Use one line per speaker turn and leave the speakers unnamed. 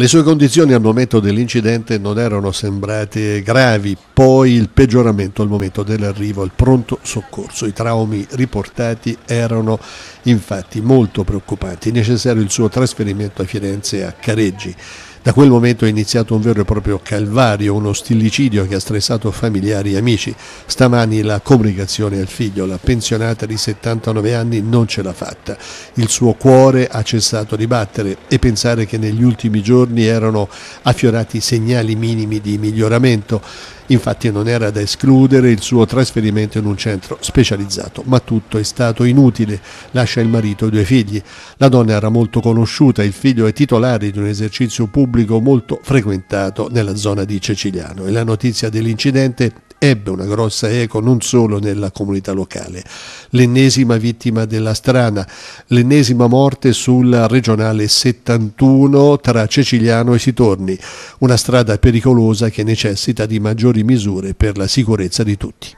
Le sue condizioni al momento dell'incidente non erano sembrate gravi, poi il peggioramento al momento dell'arrivo al pronto soccorso. I traumi riportati erano infatti molto preoccupanti, necessario il suo trasferimento a Firenze e a Careggi. Da quel momento è iniziato un vero e proprio calvario, uno stillicidio che ha stressato familiari e amici. Stamani la comunicazione al figlio, la pensionata di 79 anni non ce l'ha fatta. Il suo cuore ha cessato di battere e pensare che negli ultimi giorni giorni erano affiorati segnali minimi di miglioramento. Infatti non era da escludere il suo trasferimento in un centro specializzato, ma tutto è stato inutile. Lascia il marito e due figli. La donna era molto conosciuta, il figlio è titolare di un esercizio pubblico molto frequentato nella zona di Ceciliano e la notizia dell'incidente ebbe una grossa eco non solo nella comunità locale, l'ennesima vittima della strana, l'ennesima morte sulla regionale 71 tra Ceciliano e Sitorni, una strada pericolosa che necessita di maggiori misure per la sicurezza di tutti.